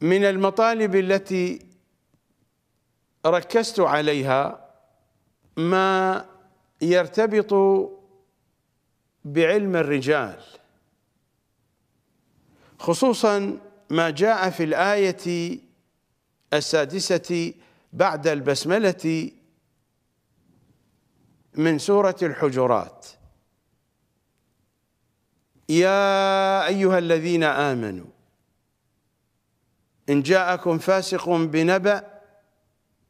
من المطالب التي ركزت عليها ما يرتبط بعلم الرجال خصوصا ما جاء في الآية السادسة بعد البسملة من سورة الحجرات يا أيها الذين آمنوا إن جاءكم فاسق بنبأ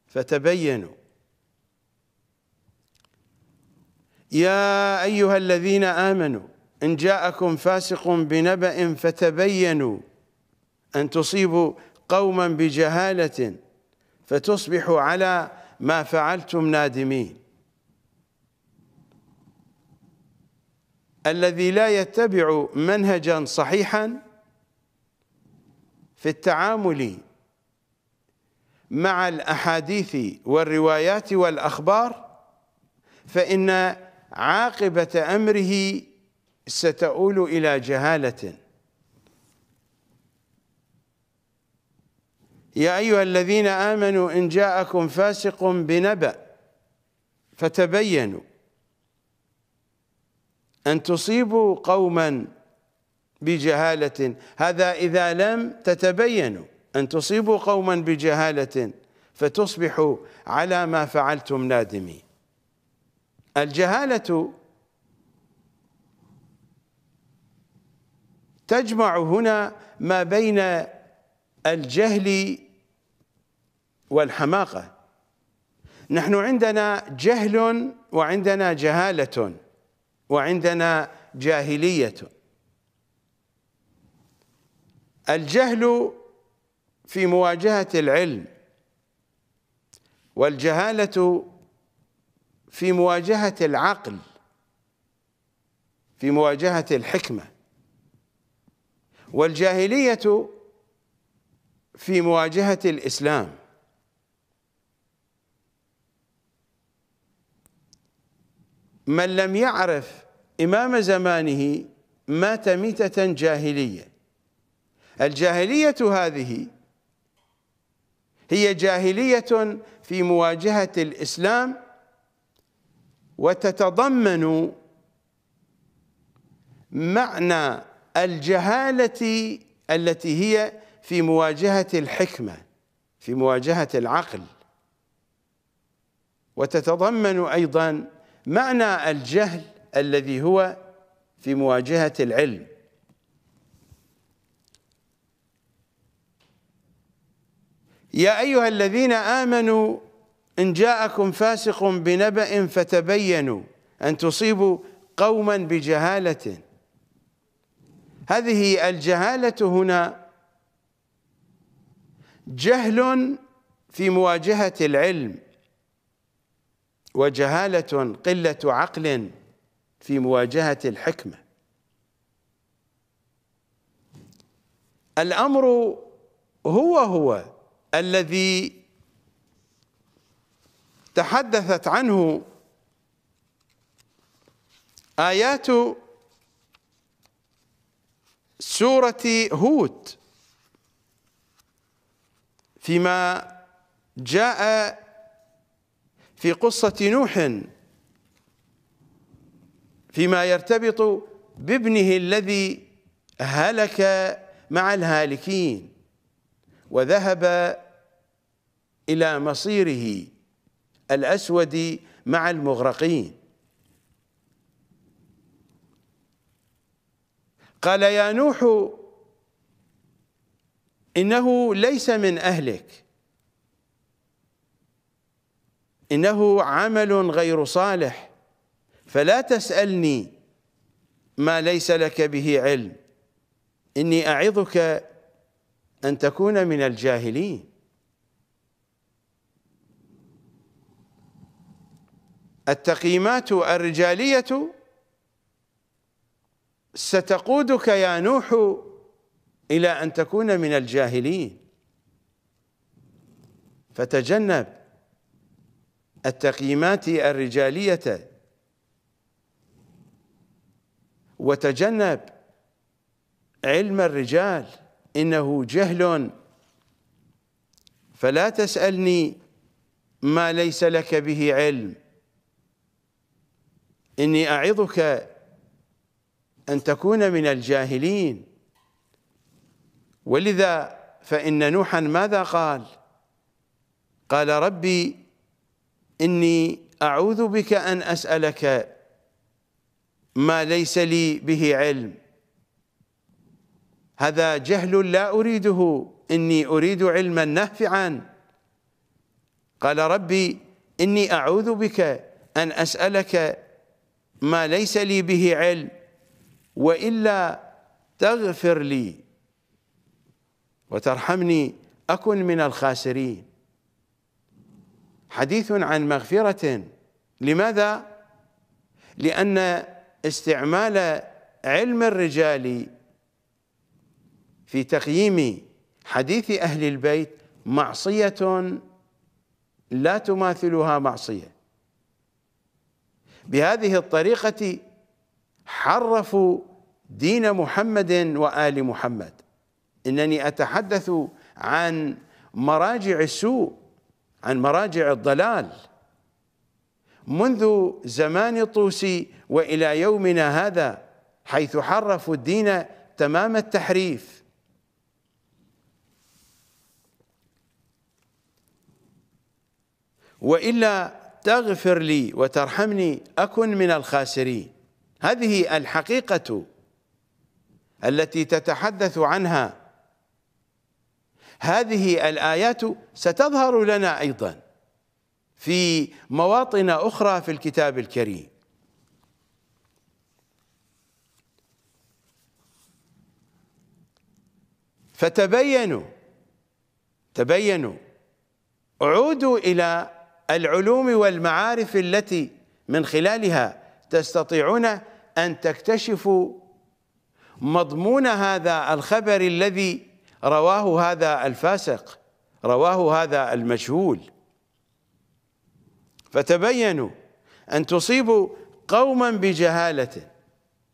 فتبينوا يا أيها الذين آمنوا إن جاءكم فاسق بنبأ فتبينوا أن تصيبوا قوما بجهالة فتصبحوا على ما فعلتم نادمين الذي لا يتبع منهجا صحيحا في التعامل مع الأحاديث والروايات والأخبار فإن عاقبة أمره ستؤول إلى جهالة يا أيها الذين آمنوا إن جاءكم فاسق بنبأ فتبينوا أن تصيبوا قوما بجهالة هذا إذا لم تتبينوا أن تصيبوا قوما بجهالة فتصبحوا على ما فعلتم نادمين الجهالة تجمع هنا ما بين الجهل والحماقة نحن عندنا جهل وعندنا جهالة وعندنا جاهلية الجهل في مواجهة العلم والجهالة في مواجهة العقل في مواجهة الحكمة والجاهلية في مواجهة الإسلام من لم يعرف إمام زمانه مات ميتة جاهلية الجاهلية هذه هي جاهلية في مواجهة الإسلام وتتضمن معنى الجهالة التي هي في مواجهة الحكمة في مواجهة العقل وتتضمن أيضا معنى الجهل الذي هو في مواجهة العلم يا أيها الذين آمنوا إن جاءكم فاسق بنبأ فتبينوا أن تصيبوا قوما بجهالة هذه الجهالة هنا جهل في مواجهة العلم وجهالة قلة عقل في مواجهة الحكمة الأمر هو هو الذي تحدثت عنه آيات سورة هود فيما جاء في قصة نوح فيما يرتبط بابنه الذي هلك مع الهالكين وذهب إلى مصيره الأسود مع المغرقين قال يا نوح إنه ليس من أهلك إنه عمل غير صالح فلا تسألني ما ليس لك به علم إني أعظك أن تكون من الجاهلين التقييمات الرجالية ستقودك يا نوح إلى أن تكون من الجاهلين فتجنب التقييمات الرجالية وتجنب علم الرجال إنه جهل فلا تسألني ما ليس لك به علم إني أعظك أن تكون من الجاهلين ولذا فإن نوحا ماذا قال قال ربي إني أعوذ بك أن أسألك ما ليس لي به علم هذا جهل لا أريده إني أريد علما نافعا قال ربي إني أعوذ بك أن أسألك ما ليس لي به علم وإلا تغفر لي وترحمني أكن من الخاسرين حديث عن مغفرة لماذا؟ لأن استعمال علم الرجال في تقييم حديث أهل البيت معصية لا تماثلها معصية بهذه الطريقة حرفوا دين محمد وآل محمد إنني أتحدث عن مراجع السوء عن مراجع الضلال منذ زمان الطوسي وإلى يومنا هذا حيث حرفوا الدين تمام التحريف وإلا تغفر لي وترحمني أكن من الخاسرين هذه الحقيقة التي تتحدث عنها هذه الآيات ستظهر لنا أيضا في مواطن أخرى في الكتاب الكريم فتبينوا تبينوا عودوا إلى العلوم والمعارف التي من خلالها تستطيعون أن تكتشفوا مضمون هذا الخبر الذي رواه هذا الفاسق رواه هذا المجهول فتبينوا أن تصيبوا قوما بجهالة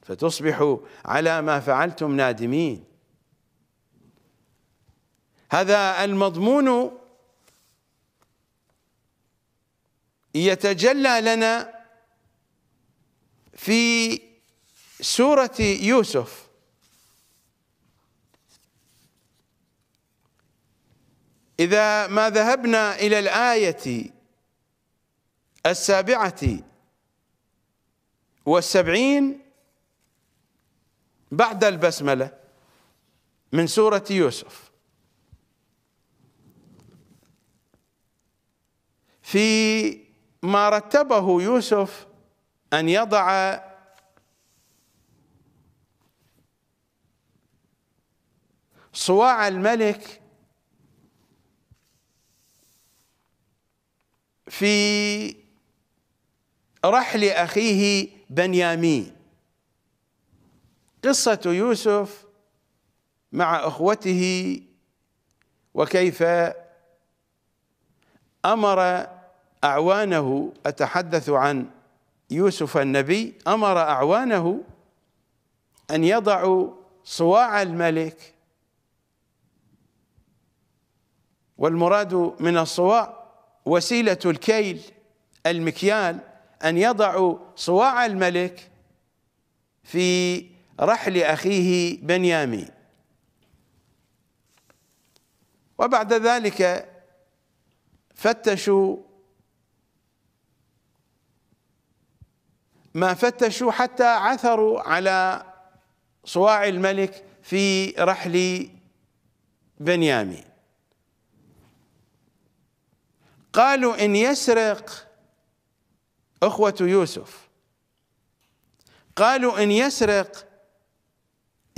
فتصبحوا على ما فعلتم نادمين هذا المضمون يتجلى لنا في سورة يوسف إذا ما ذهبنا إلى الآية السابعة والسبعين بعد البسملة من سورة يوسف في ما رتبه يوسف أن يضع صواع الملك في رحل أخيه بنيامين قصة يوسف مع أخوته وكيف أمر أعوانه أتحدث عن يوسف النبي أمر أعوانه أن يضعوا صواع الملك والمراد من الصواع وسيلة الكيل المكيال أن يضعوا صواع الملك في رحل أخيه بنيامين وبعد ذلك فتشوا ما فتشوا حتى عثروا على صواع الملك في رحل بنيامين قالوا إن يسرق أخوة يوسف قالوا إن يسرق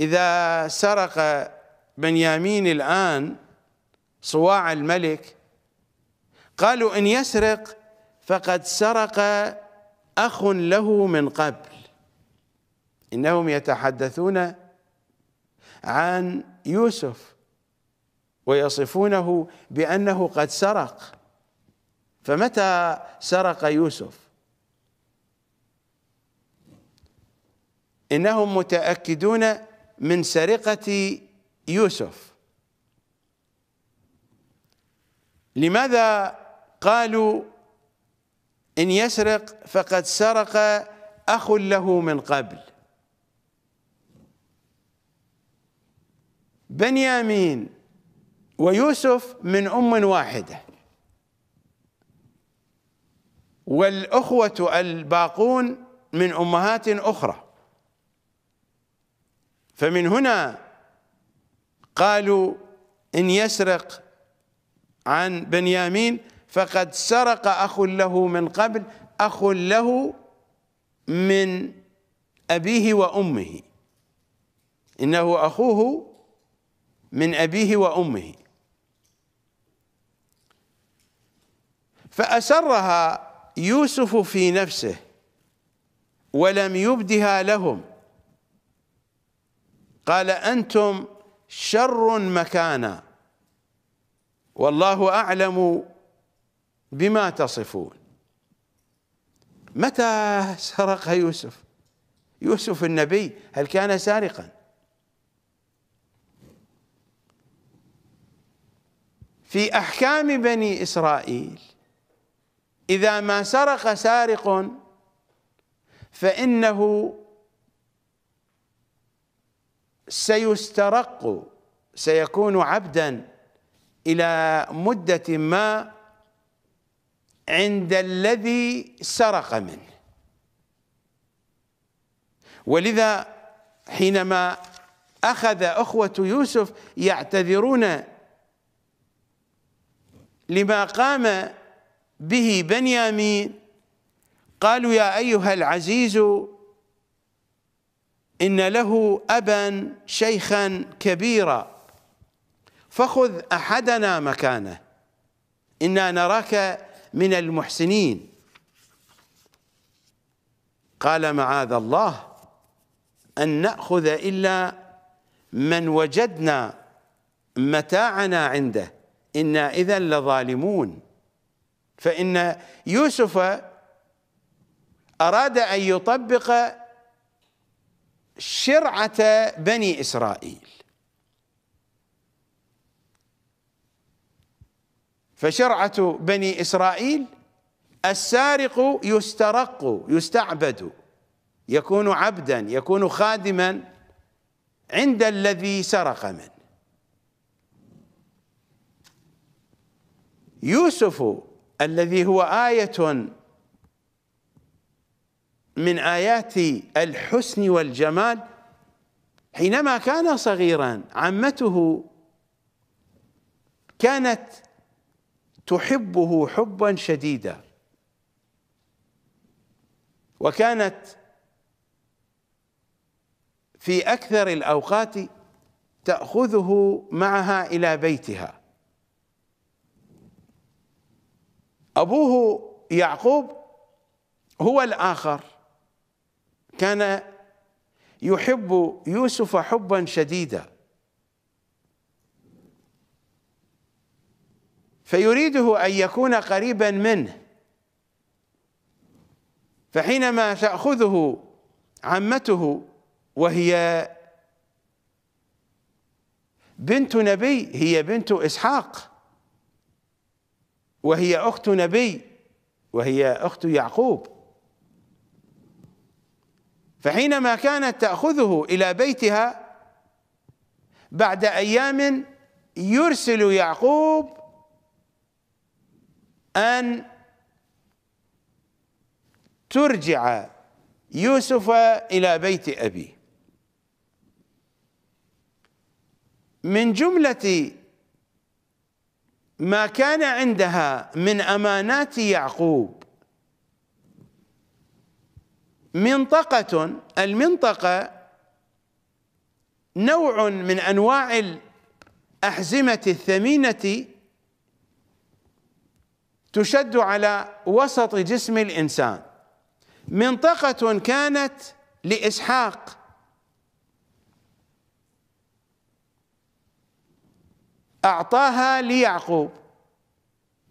إذا سرق بنيامين الآن صواع الملك قالوا إن يسرق فقد سرق أخ له من قبل إنهم يتحدثون عن يوسف ويصفونه بأنه قد سرق فمتى سرق يوسف إنهم متأكدون من سرقة يوسف لماذا قالوا إن يسرق فقد سرق أخ له من قبل بنيامين ويوسف من أم واحدة والأخوة الباقون من أمهات أخرى فمن هنا قالوا إن يسرق عن بنيامين فقد سرق أخ له من قبل أخ له من أبيه وأمه إنه أخوه من أبيه وأمه فأسرها يوسف في نفسه ولم يبدها لهم قال أنتم شر مكانا والله أعلم بما تصفون متى سرق يوسف يوسف النبي هل كان سارقا في احكام بني اسرائيل اذا ما سرق سارق فانه سيسترق سيكون عبدا الى مده ما عند الذي سرق منه ولذا حينما أخذ أخوة يوسف يعتذرون لما قام به بنيامين قالوا يا أيها العزيز إن له أبا شيخا كبيرا فخذ أحدنا مكانه إنا نراك من المحسنين قال معاذ الله أن نأخذ إلا من وجدنا متاعنا عنده إنا إذا لظالمون فإن يوسف أراد أن يطبق شرعة بني إسرائيل فشرعة بني إسرائيل السارق يسترق يستعبد يكون عبدا يكون خادما عند الذي سرق منه يوسف الذي هو آية من آيات الحسن والجمال حينما كان صغيرا عمته كانت تحبه حبا شديدا وكانت في اكثر الاوقات تاخذه معها الى بيتها ابوه يعقوب هو الاخر كان يحب يوسف حبا شديدا فيريده أن يكون قريبا منه فحينما تأخذه عمته وهي بنت نبي هي بنت إسحاق وهي أخت نبي وهي أخت يعقوب فحينما كانت تأخذه إلى بيتها بعد أيام يرسل يعقوب أن ترجع يوسف إلى بيت أبيه من جملة ما كان عندها من أمانات يعقوب منطقة المنطقة نوع من أنواع الأحزمة الثمينة تشد على وسط جسم الإنسان منطقة كانت لإسحاق أعطاها ليعقوب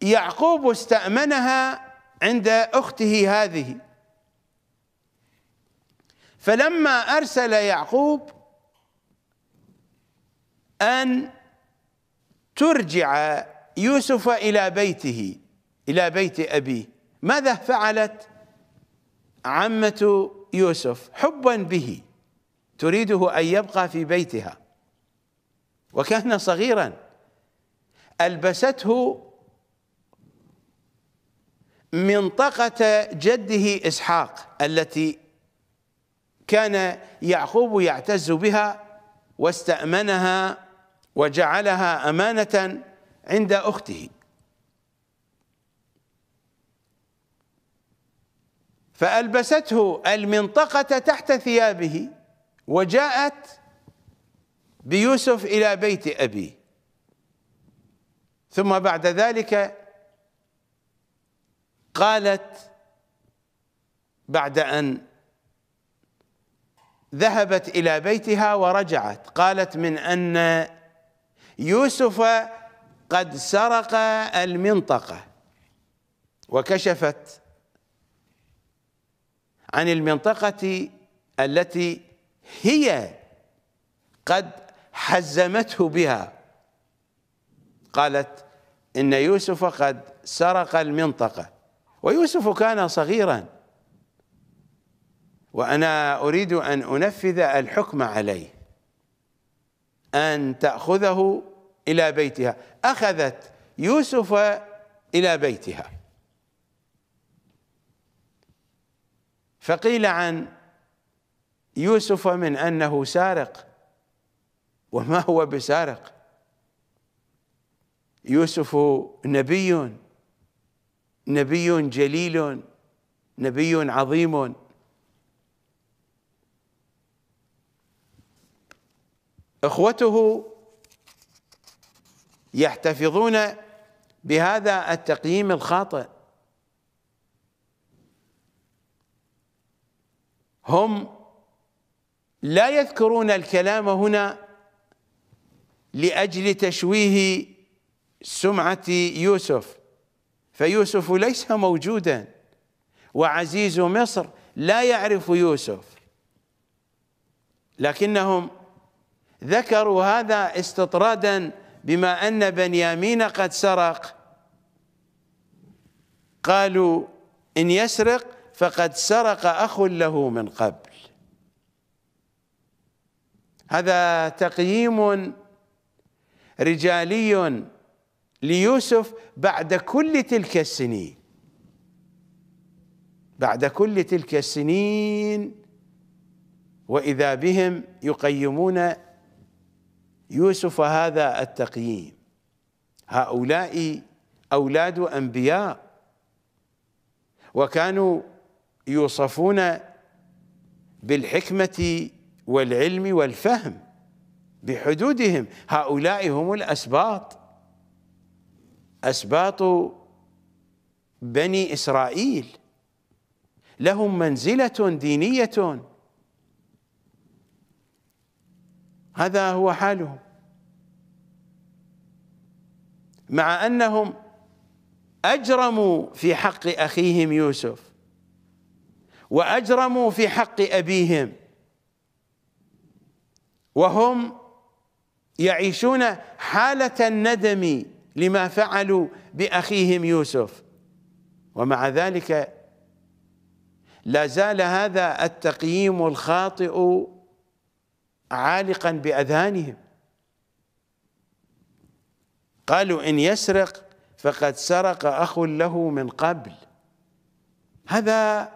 يعقوب استأمنها عند أخته هذه فلما أرسل يعقوب أن ترجع يوسف إلى بيته إلى بيت أبيه ماذا فعلت عمة يوسف حبا به تريده أن يبقى في بيتها وكان صغيرا ألبسته منطقة جده إسحاق التي كان يعقوب يعتز بها واستأمنها وجعلها أمانة عند أخته فألبسته المنطقة تحت ثيابه وجاءت بيوسف إلى بيت أبيه ثم بعد ذلك قالت بعد أن ذهبت إلى بيتها ورجعت قالت من أن يوسف قد سرق المنطقة وكشفت عن المنطقة التي هي قد حزمته بها قالت إن يوسف قد سرق المنطقة ويوسف كان صغيرا وأنا أريد أن أنفذ الحكم عليه أن تأخذه إلى بيتها أخذت يوسف إلى بيتها فقيل عن يوسف من انه سارق وما هو بسارق يوسف نبي نبي جليل نبي عظيم اخوته يحتفظون بهذا التقييم الخاطئ هم لا يذكرون الكلام هنا لأجل تشويه سمعة يوسف فيوسف ليس موجودا وعزيز مصر لا يعرف يوسف لكنهم ذكروا هذا استطرادا بما أن بنيامين قد سرق قالوا إن يسرق فقد سرق أخ له من قبل هذا تقييم رجالي ليوسف بعد كل تلك السنين بعد كل تلك السنين وإذا بهم يقيمون يوسف هذا التقييم هؤلاء أولاد أنبياء وكانوا يوصفون بالحكمة والعلم والفهم بحدودهم هؤلاء هم الأسباط أسباط بني إسرائيل لهم منزلة دينية هذا هو حالهم مع أنهم أجرموا في حق أخيهم يوسف واجرموا في حق ابيهم وهم يعيشون حاله الندم لما فعلوا باخيهم يوسف ومع ذلك لا زال هذا التقييم الخاطئ عالقا باذهانهم قالوا ان يسرق فقد سرق اخ له من قبل هذا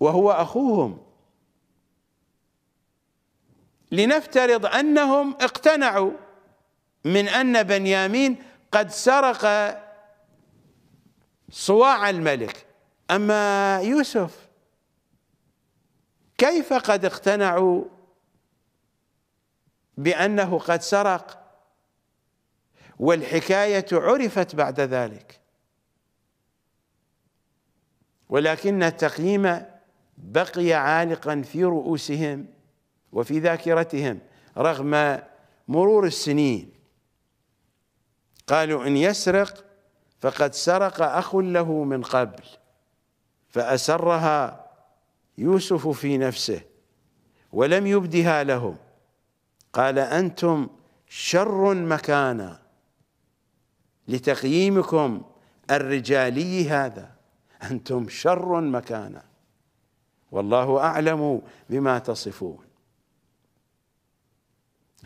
وهو أخوهم لنفترض أنهم اقتنعوا من أن بنيامين قد سرق صواع الملك أما يوسف كيف قد اقتنعوا بأنه قد سرق والحكاية عرفت بعد ذلك ولكن التقييم بقي عالقا في رؤوسهم وفي ذاكرتهم رغم مرور السنين قالوا ان يسرق فقد سرق اخ له من قبل فاسرها يوسف في نفسه ولم يبدها لهم قال انتم شر مكانا لتقييمكم الرجالي هذا انتم شر مكانا والله اعلم بما تصفون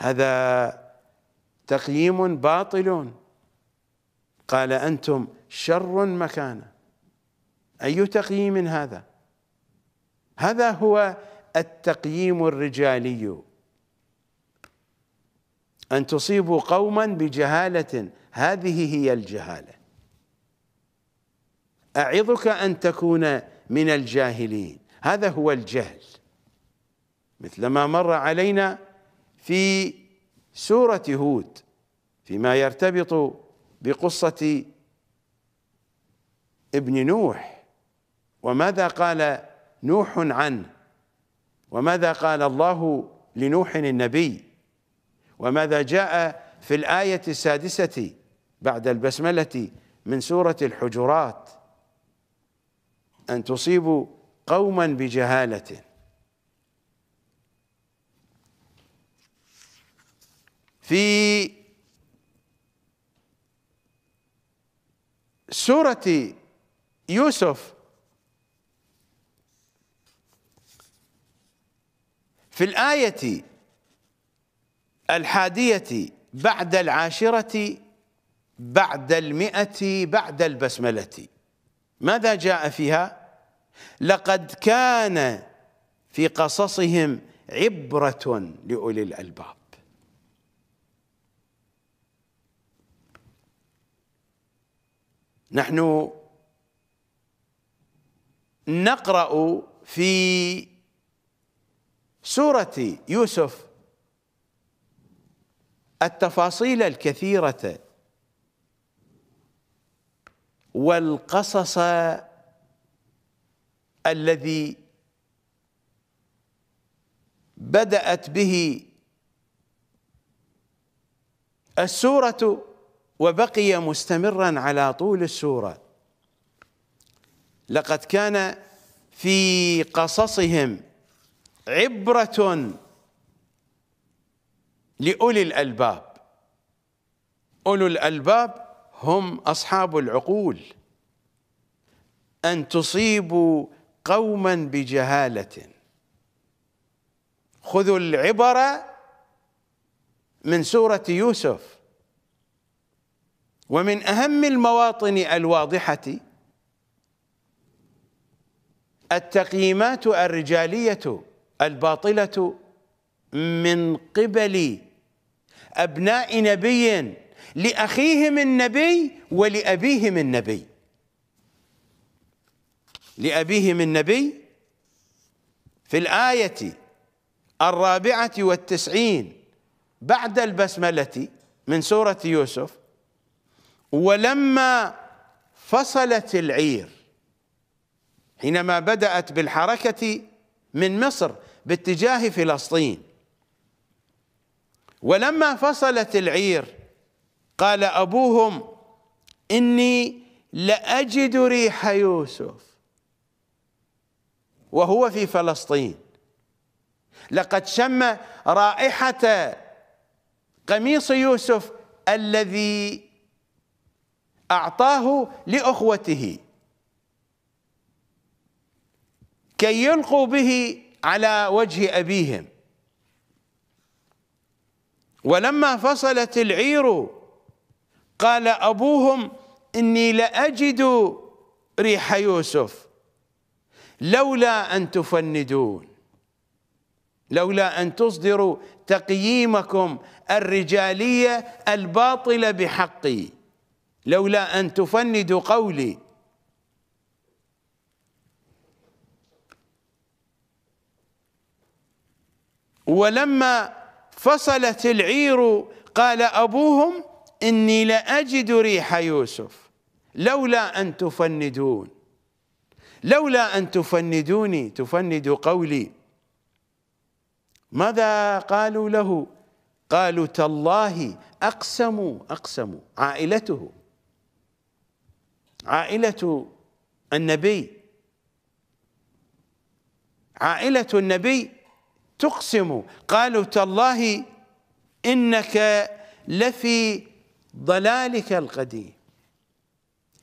هذا تقييم باطل قال انتم شر مكانه اي تقييم هذا هذا هو التقييم الرجالي ان تصيبوا قوما بجهاله هذه هي الجهاله اعظك ان تكون من الجاهلين هذا هو الجهل مثلما مر علينا في سورة هود فيما يرتبط بقصة ابن نوح وماذا قال نوح عنه وماذا قال الله لنوح النبي وماذا جاء في الآية السادسة بعد البسملة من سورة الحجرات أن تصيبوا قوما بجهاله في سوره يوسف في الايه الحاديه بعد العاشره بعد المئه بعد البسمله ماذا جاء فيها لقد كان في قصصهم عبرة لأولي الألباب نحن نقرأ في سورة يوسف التفاصيل الكثيرة والقصص الذي بدأت به السورة وبقي مستمرا على طول السورة لقد كان في قصصهم عبرة لأولي الألباب أولو الألباب هم أصحاب العقول أن تصيبوا قوما بجهالة خذوا العبرة من سورة يوسف ومن أهم المواطن الواضحة التقييمات الرجالية الباطلة من قبل أبناء نبي لأخيهم النبي ولأبيهم النبي لأبيه من نبي في الآية الرابعة والتسعين بعد البسملة من سورة يوسف ولما فصلت العير حينما بدأت بالحركة من مصر باتجاه فلسطين ولما فصلت العير قال أبوهم إني لأجد ريح يوسف وهو في فلسطين لقد شم رائحة قميص يوسف الذي أعطاه لأخوته كي يلقوا به على وجه أبيهم ولما فصلت العير قال أبوهم إني لأجد ريح يوسف لولا أن تفندون لولا أن تصدروا تقييمكم الرجالية الباطلة بحقي لولا أن تفندوا قولي ولما فصلت العير قال أبوهم إني لأجد ريح يوسف لولا أن تفندون لولا أن تفندوني تفند قولي ماذا قالوا له قالوا تالله أقسموا أقسموا عائلته عائلة النبي عائلة النبي تقسم قالوا تالله إنك لفي ضلالك القديم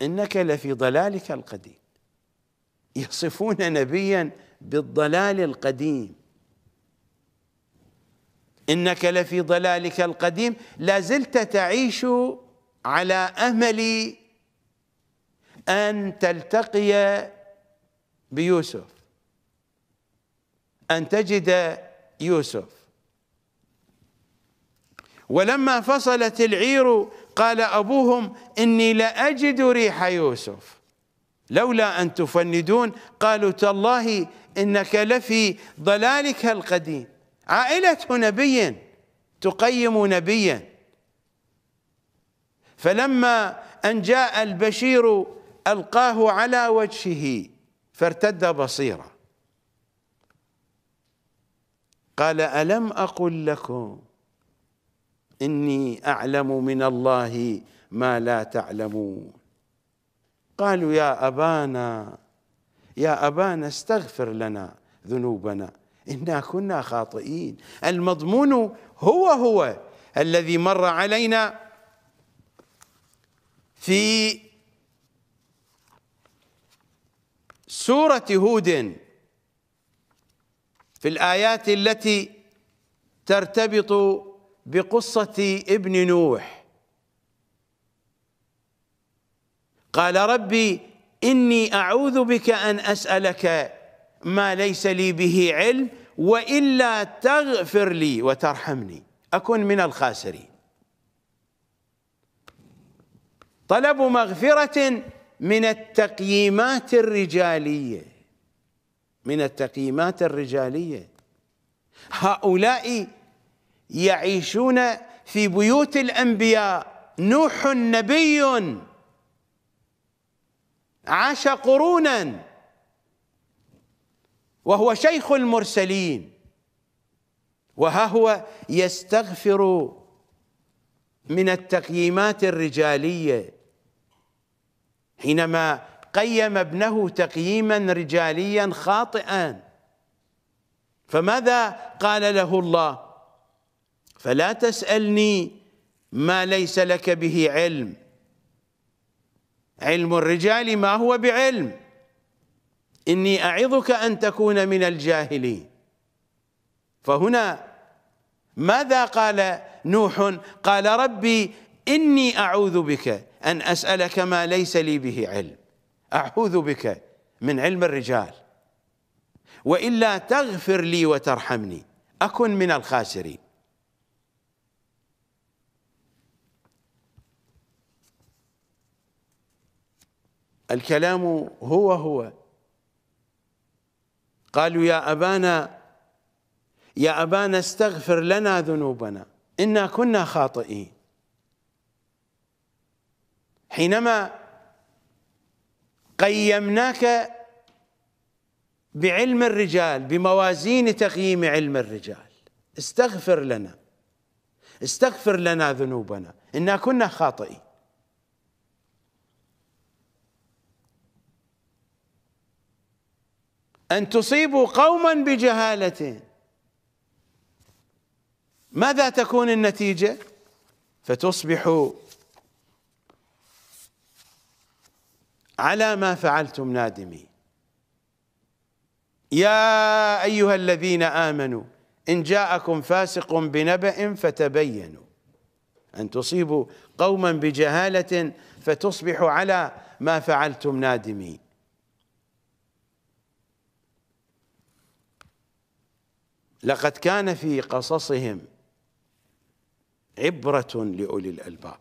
إنك لفي ضلالك القديم يصفون نبيا بالضلال القديم إنك لفي ضلالك القديم لا زلت تعيش على أمل أن تلتقي بيوسف أن تجد يوسف ولما فصلت العير قال أبوهم إني لأجد ريح يوسف لولا أن تفندون قالوا تالله إنك لفي ضلالك القديم عائلة نبي تقيم نبيا فلما أن جاء البشير ألقاه على وجهه فارتد بصيرا قال ألم أقل لكم إني أعلم من الله ما لا تعلمون قالوا يا أبانا يا أبانا استغفر لنا ذنوبنا إنا كنا خاطئين المضمون هو هو الذي مر علينا في سورة هود في الآيات التي ترتبط بقصة ابن نوح قال ربي إني أعوذ بك أن أسألك ما ليس لي به علم وإلا تغفر لي وترحمني أكن من الخاسرين طلب مغفرة من التقييمات الرجالية من التقييمات الرجالية هؤلاء يعيشون في بيوت الأنبياء نوح نبي عاش قرونا وهو شيخ المرسلين وها هو يستغفر من التقييمات الرجاليه حينما قيم ابنه تقييما رجاليا خاطئا فماذا قال له الله فلا تسالني ما ليس لك به علم علم الرجال ما هو بعلم إني أعظك أن تكون من الجاهلين فهنا ماذا قال نوح قال ربي إني أعوذ بك أن أسألك ما ليس لي به علم أعوذ بك من علم الرجال وإلا تغفر لي وترحمني أكن من الخاسرين الكلام هو هو قالوا يا أبانا يا أبانا استغفر لنا ذنوبنا إنا كنا خاطئين حينما قيمناك بعلم الرجال بموازين تقييم علم الرجال استغفر لنا استغفر لنا ذنوبنا إنا كنا خاطئين أن تصيبوا قوما بجهالة ماذا تكون النتيجة فتصبحوا على ما فعلتم نادمين يا أيها الذين آمنوا إن جاءكم فاسق بنبأ فتبينوا أن تصيبوا قوما بجهالة فتصبحوا على ما فعلتم نادمين لقد كان في قصصهم عبرة لأولي الألباب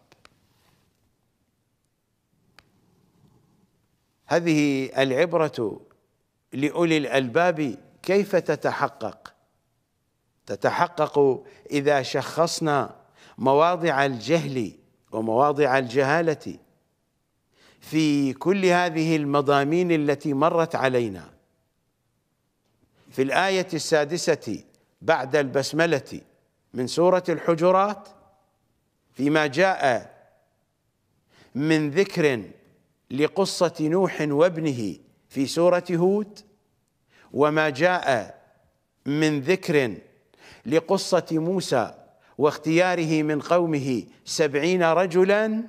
هذه العبرة لأولي الألباب كيف تتحقق تتحقق إذا شخصنا مواضع الجهل ومواضع الجهالة في كل هذه المضامين التي مرت علينا في الآية السادسة بعد البسملة من سورة الحجرات فيما جاء من ذكر لقصة نوح وابنه في سورة هود وما جاء من ذكر لقصة موسى واختياره من قومه سبعين رجلا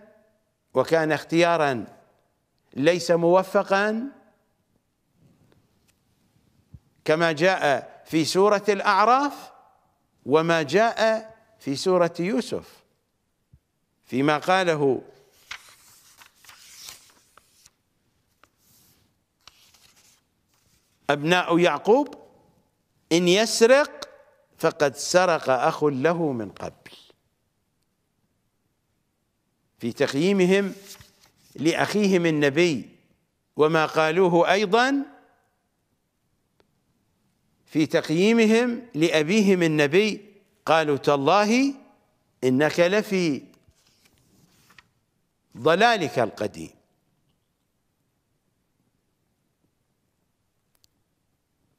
وكان اختيارا ليس موفقا كما جاء في سورة الأعراف وما جاء في سورة يوسف فيما قاله أبناء يعقوب إن يسرق فقد سرق أخ له من قبل في تقييمهم لأخيهم النبي وما قالوه أيضاً في تقييمهم لأبيهم النبي قالوا تالله إنك لفي ضلالك القديم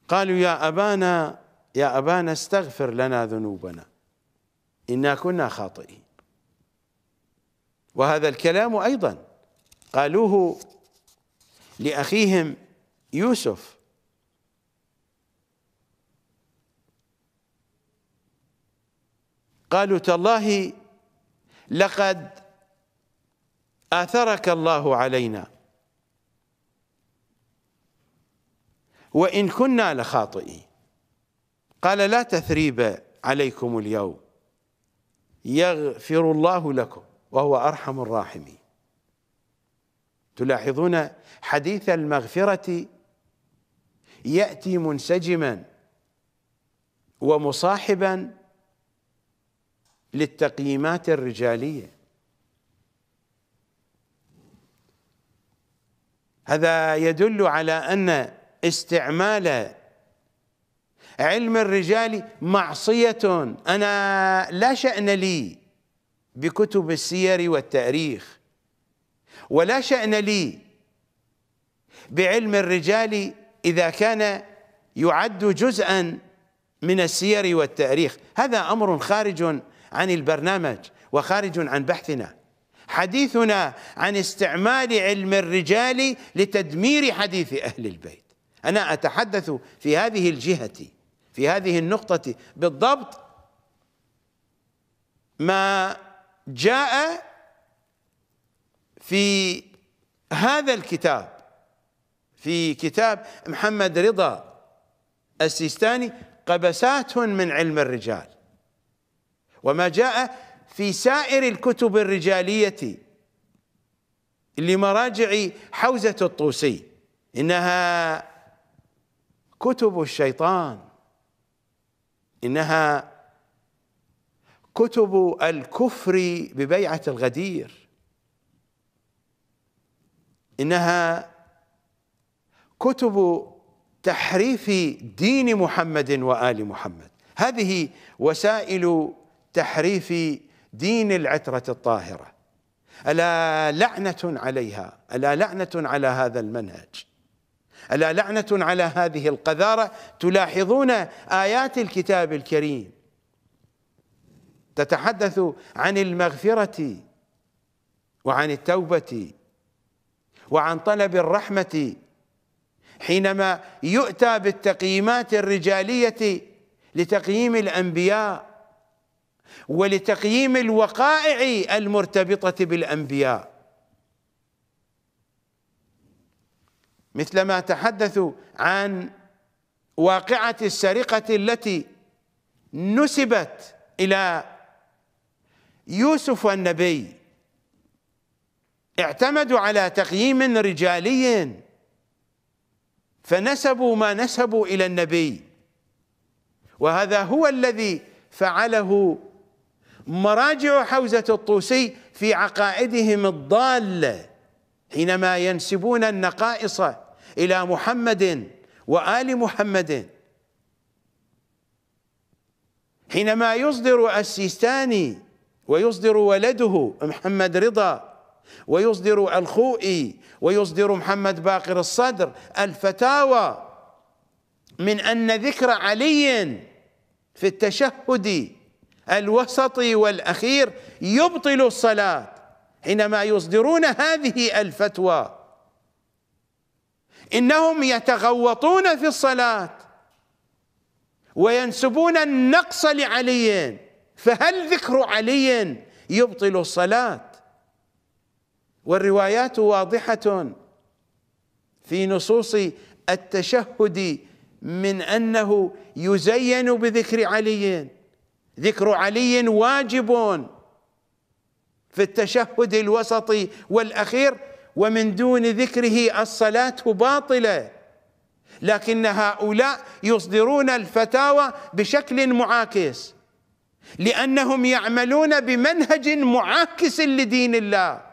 قالوا يا أبانا يا أبانا استغفر لنا ذنوبنا إنا كنا خاطئين وهذا الكلام أيضا قالوه لأخيهم يوسف قالوا تالله لقد آثرك الله علينا وإن كنا لخاطئين قال لا تثريب عليكم اليوم يغفر الله لكم وهو أرحم الراحمين تلاحظون حديث المغفرة يأتي منسجما ومصاحبا للتقييمات الرجاليه هذا يدل على ان استعمال علم الرجال معصيه انا لا شان لي بكتب السير والتاريخ ولا شان لي بعلم الرجال اذا كان يعد جزءا من السير والتاريخ هذا امر خارج عن البرنامج وخارج عن بحثنا حديثنا عن استعمال علم الرجال لتدمير حديث أهل البيت أنا أتحدث في هذه الجهة في هذه النقطة بالضبط ما جاء في هذا الكتاب في كتاب محمد رضا السيستاني قبسات من علم الرجال وما جاء في سائر الكتب الرجالية لمراجع حوزة الطوسي إنها كتب الشيطان إنها كتب الكفر ببيعة الغدير إنها كتب تحريف دين محمد وآل محمد هذه وسائل تحريف دين العترة الطاهرة ألا لعنة عليها ألا لعنة على هذا المنهج ألا لعنة على هذه القذارة تلاحظون آيات الكتاب الكريم تتحدث عن المغفرة وعن التوبة وعن طلب الرحمة حينما يؤتى بالتقييمات الرجالية لتقييم الأنبياء ولتقييم الوقائع المرتبطه بالانبياء مثلما تحدثوا عن واقعه السرقه التي نسبت الى يوسف والنبي اعتمدوا على تقييم رجالي فنسبوا ما نسبوا الى النبي وهذا هو الذي فعله مراجع حوزة الطوسي في عقائدهم الضالة حينما ينسبون النقائص إلى محمد وآل محمد حينما يصدر السيستاني ويصدر ولده محمد رضا ويصدر الخوئي ويصدر محمد باقر الصدر الفتاوى من أن ذكر علي في التشهد الوسطي والأخير يبطل الصلاة حينما يصدرون هذه الفتوى إنهم يتغوطون في الصلاة وينسبون النقص لعلي فهل ذكر علي يبطل الصلاة والروايات واضحة في نصوص التشهد من أنه يزين بذكر علي ذكر علي واجب في التشهد الوسطي والاخير ومن دون ذكره الصلاه باطله لكن هؤلاء يصدرون الفتاوى بشكل معاكس لانهم يعملون بمنهج معاكس لدين الله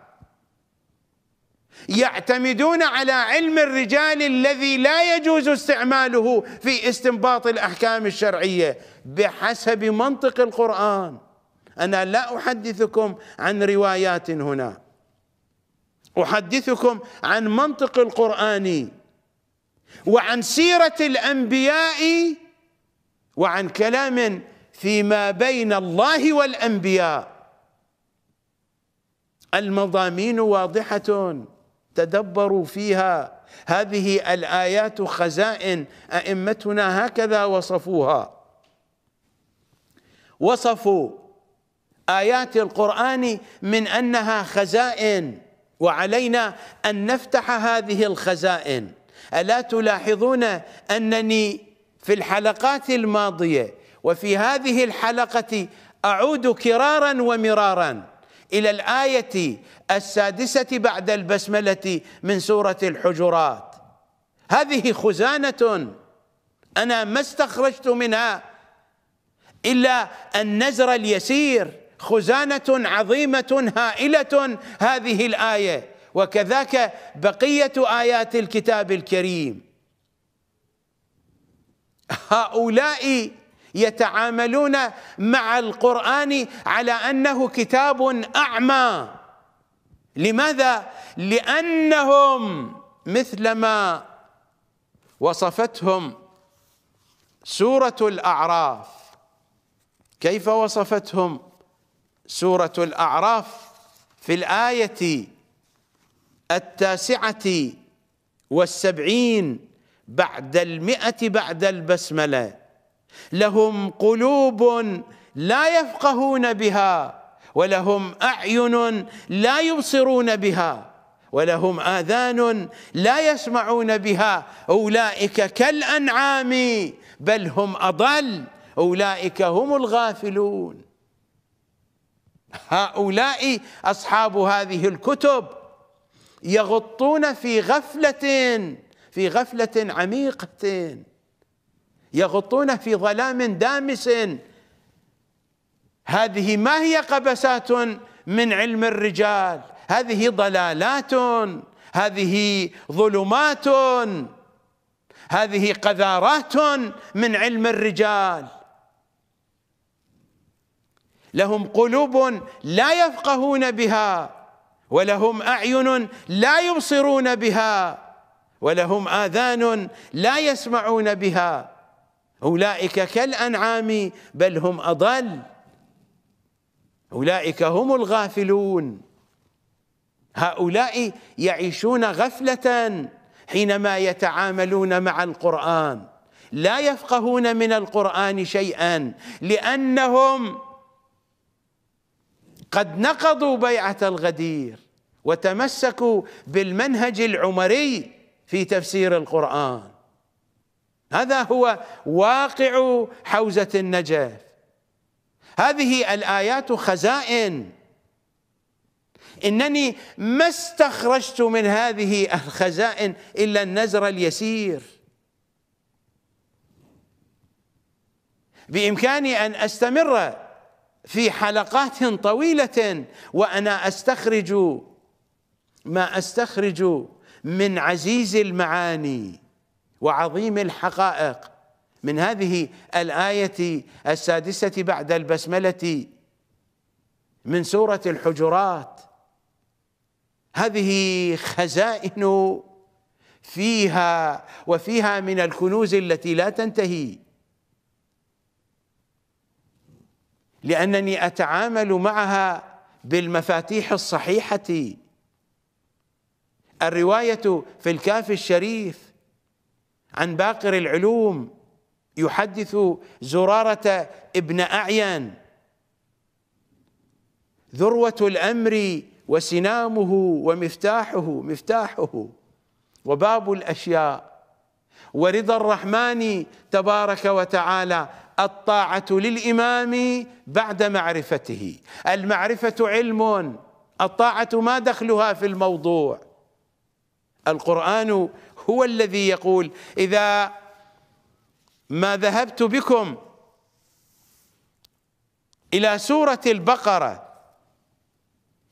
يعتمدون على علم الرجال الذي لا يجوز استعماله في استنباط الاحكام الشرعيه بحسب منطق القران انا لا احدثكم عن روايات هنا احدثكم عن منطق القران وعن سيره الانبياء وعن كلام فيما بين الله والانبياء المضامين واضحه تدبروا فيها هذه الآيات خزائن أئمتنا هكذا وصفوها وصفوا آيات القرآن من أنها خزائن وعلينا أن نفتح هذه الخزائن ألا تلاحظون أنني في الحلقات الماضية وفي هذه الحلقة أعود كرارا ومرارا إلى الآية السادسة بعد البسملة من سورة الحجرات هذه خزانة أنا ما استخرجت منها إلا النزر اليسير خزانة عظيمة هائلة هذه الآية وكذاك بقية آيات الكتاب الكريم هؤلاء يتعاملون مع القرآن على أنه كتاب أعمى لماذا؟ لأنهم مثلما وصفتهم سورة الأعراف كيف وصفتهم سورة الأعراف في الآية التاسعة والسبعين بعد المئة بعد البسملة لهم قلوب لا يفقهون بها ولهم اعين لا يبصرون بها ولهم اذان لا يسمعون بها اولئك كالانعام بل هم اضل اولئك هم الغافلون هؤلاء اصحاب هذه الكتب يغطون في غفله في غفله عميقه يغطونه في ظلام دامس هذه ما هي قبسات من علم الرجال هذه ضلالات هذه ظلمات هذه قذارات من علم الرجال لهم قلوب لا يفقهون بها ولهم اعين لا يبصرون بها ولهم اذان لا يسمعون بها أولئك كالأنعام بل هم أضل أولئك هم الغافلون هؤلاء يعيشون غفلة حينما يتعاملون مع القرآن لا يفقهون من القرآن شيئا لأنهم قد نقضوا بيعة الغدير وتمسكوا بالمنهج العمري في تفسير القرآن هذا هو واقع حوزة النجف هذه الآيات خزائن إنني ما استخرجت من هذه الخزائن إلا النزر اليسير بإمكاني أن أستمر في حلقات طويلة وأنا أستخرج ما أستخرج من عزيز المعاني وعظيم الحقائق من هذه الآية السادسة بعد البسملة من سورة الحجرات هذه خزائن فيها وفيها من الكنوز التي لا تنتهي لأنني أتعامل معها بالمفاتيح الصحيحة الرواية في الكاف الشريف عن باقر العلوم يحدث زرارة ابن أعين ذروة الأمر وسنامه ومفتاحه مفتاحه وباب الأشياء ورضا الرحمن تبارك وتعالى الطاعة للإمام بعد معرفته المعرفة علم الطاعة ما دخلها في الموضوع القرآن هو الذي يقول إذا ما ذهبت بكم إلى سورة البقرة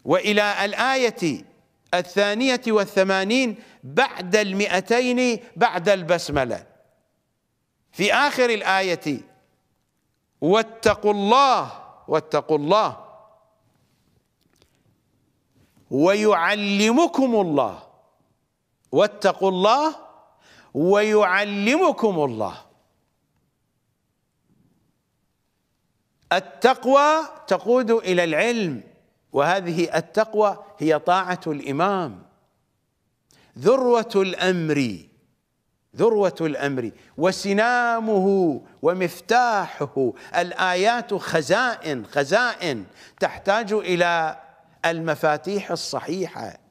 وإلى الآية الثانية والثمانين بعد المئتين بعد البسملة في آخر الآية واتقوا الله واتقوا الله ويعلمكم الله واتقوا الله ويعلمكم الله التقوى تقود إلى العلم وهذه التقوى هي طاعة الإمام ذروة الأمر ذروة الأمر وسنامه ومفتاحه الآيات خزائن خزائن تحتاج إلى المفاتيح الصحيحة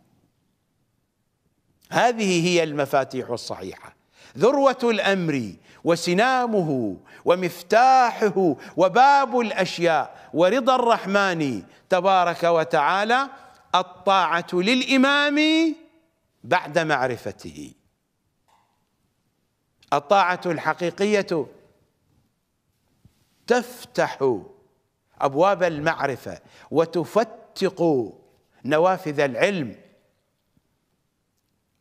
هذه هي المفاتيح الصحيحه ذروه الامر وسنامه ومفتاحه وباب الاشياء ورضا الرحمن تبارك وتعالى الطاعه للامام بعد معرفته الطاعه الحقيقيه تفتح ابواب المعرفه وتفتق نوافذ العلم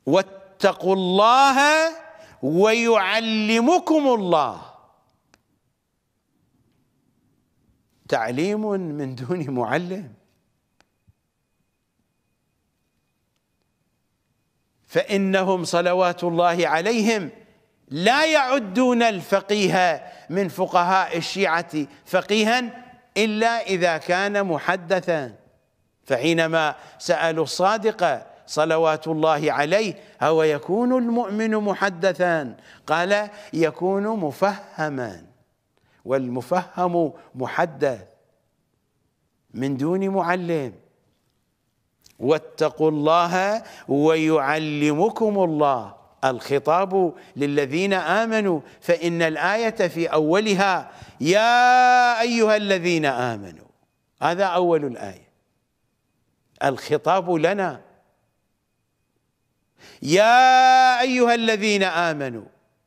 واتقوا الله ويعلمكم الله تعليم من دون معلم فانهم صلوات الله عليهم لا يعدون الفقيه من فقهاء الشيعه فقيها الا اذا كان محدثا فحينما سالوا الصادق صلوات الله عليه أو يكون المؤمن محدثا قال يكون مفهما والمفهم محدث من دون معلم واتقوا الله ويعلمكم الله الخطاب للذين آمنوا فإن الآية في أولها يا أيها الذين آمنوا هذا أول الآية الخطاب لنا يا ايها الذين امنوا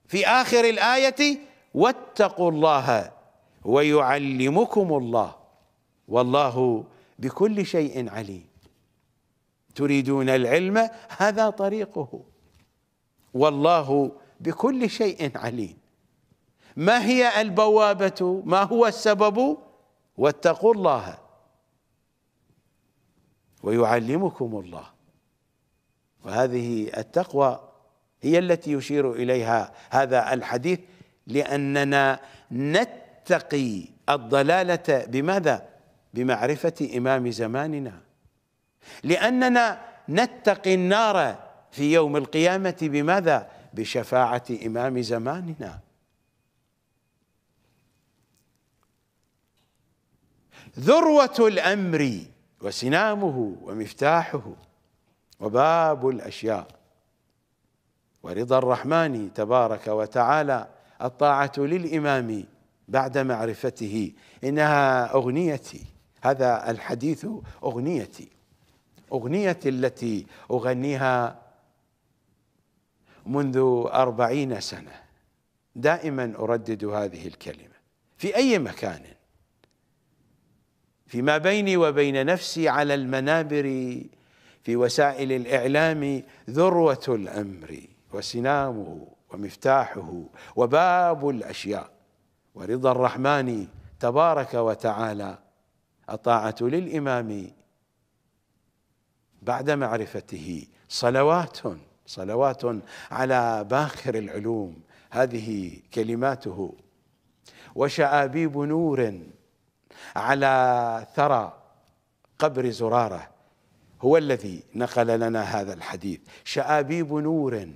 في اخر الايه واتقوا الله ويعلمكم الله والله بكل شيء عليم تريدون العلم هذا طريقه والله بكل شيء عليم ما هي البوابه ما هو السبب واتقوا الله ويعلمكم الله وهذه التقوى هي التي يشير اليها هذا الحديث لاننا نتقي الضلاله بماذا؟ بمعرفه امام زماننا لاننا نتقي النار في يوم القيامه بماذا؟ بشفاعه امام زماننا ذروه الامر وسنامه ومفتاحه وباب الاشياء ورضا الرحمن تبارك وتعالى الطاعه للامام بعد معرفته انها اغنيتي هذا الحديث اغنيتي اغنيتي التي اغنيها منذ أربعين سنة دائما أردد هذه الكلمة في أي مكان فيما بيني وبين نفسي على المنابر في وسائل الإعلام ذروة الأمر وسنامه ومفتاحه وباب الأشياء ورضا الرحمن تبارك وتعالى الطاعة للإمام بعد معرفته صلوات صلوات على باخر العلوم هذه كلماته وشآبيب نور على ثرى قبر زراره هو الذي نقل لنا هذا الحديث شآبيب نور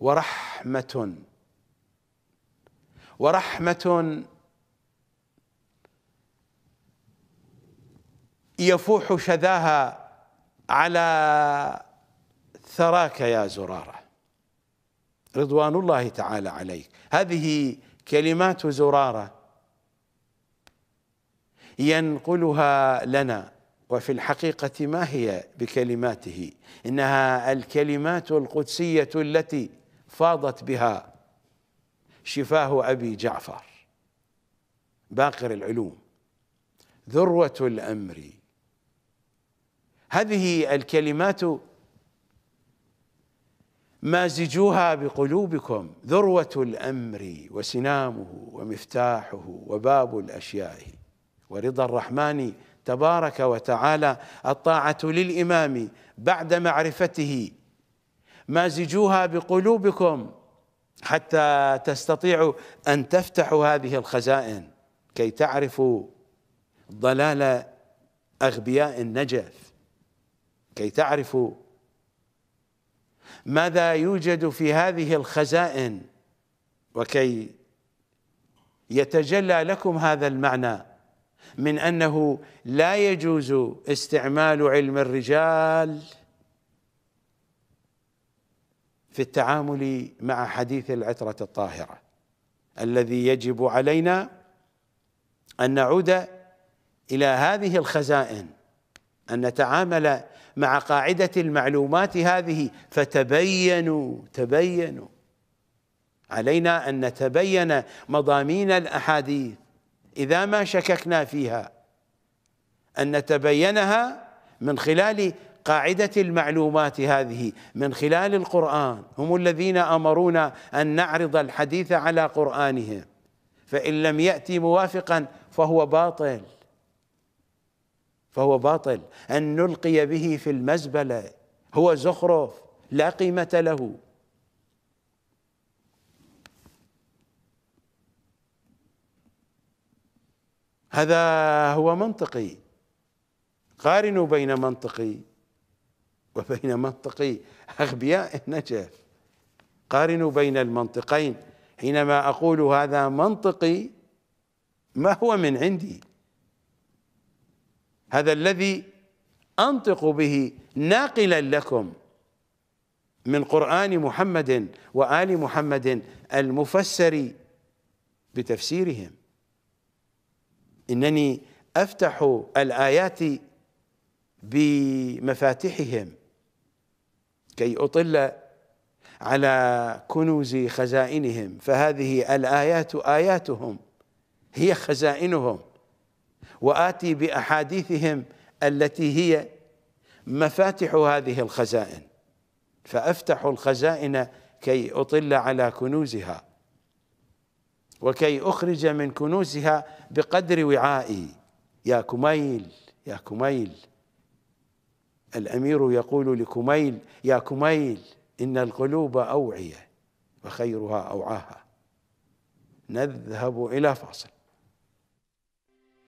ورحمة ورحمة يفوح شذاها على ثراك يا زرارة رضوان الله تعالى عليك هذه كلمات زرارة ينقلها لنا وفي الحقيقة ما هي بكلماته إنها الكلمات القدسية التي فاضت بها شفاه أبي جعفر باقر العلوم ذروة الأمر هذه الكلمات مازجوها بقلوبكم ذروة الأمر وسنامه ومفتاحه وباب الأشياء ورضا الرحمن تبارك وتعالى الطاعة للإمام بعد معرفته مازجوها بقلوبكم حتى تستطيعوا أن تفتحوا هذه الخزائن كي تعرفوا ضلال أغبياء النجف كي تعرفوا ماذا يوجد في هذه الخزائن وكي يتجلى لكم هذا المعنى من انه لا يجوز استعمال علم الرجال في التعامل مع حديث العتره الطاهره الذي يجب علينا ان نعود الى هذه الخزائن ان نتعامل مع قاعده المعلومات هذه فتبينوا تبينوا علينا ان نتبين مضامين الاحاديث إذا ما شككنا فيها أن نتبينها من خلال قاعدة المعلومات هذه من خلال القرآن هم الذين أمرونا أن نعرض الحديث على قرآنهم فإن لم يأتي موافقا فهو باطل فهو باطل أن نلقي به في المزبلة هو زخرف لا قيمة له هذا هو منطقي قارنوا بين منطقي وبين منطقي أغبياء النجف قارنوا بين المنطقين حينما أقول هذا منطقي ما هو من عندي هذا الذي أنطق به ناقلا لكم من قرآن محمد وآل محمد المفسر بتفسيرهم إنني أفتح الآيات بمفاتحهم كي أطل على كنوز خزائنهم فهذه الآيات آياتهم هي خزائنهم وآتي بأحاديثهم التي هي مفاتح هذه الخزائن فأفتح الخزائن كي أطل على كنوزها وكي أخرج من كنوزها بقدر وعائي يا كميل يا كميل الأمير يقول لكميل يا كميل إن القلوب أوعية وخيرها أوعاها نذهب إلى فاصل